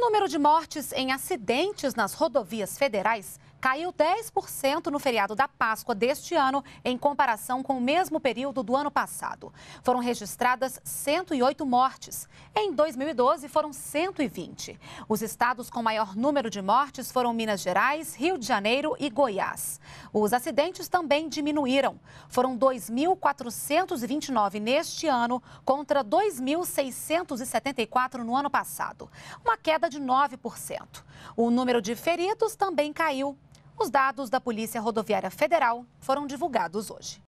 O número de mortes em acidentes nas rodovias federais caiu 10% no feriado da Páscoa deste ano, em comparação com o mesmo período do ano passado. Foram registradas 108 mortes. Em 2012, foram 120. Os estados com maior número de mortes foram Minas Gerais, Rio de Janeiro e Goiás. Os acidentes também diminuíram. Foram 2.429 neste ano, contra 2.674 no ano passado. Uma queda de 9%. O número de feridos também caiu. Os dados da Polícia Rodoviária Federal foram divulgados hoje.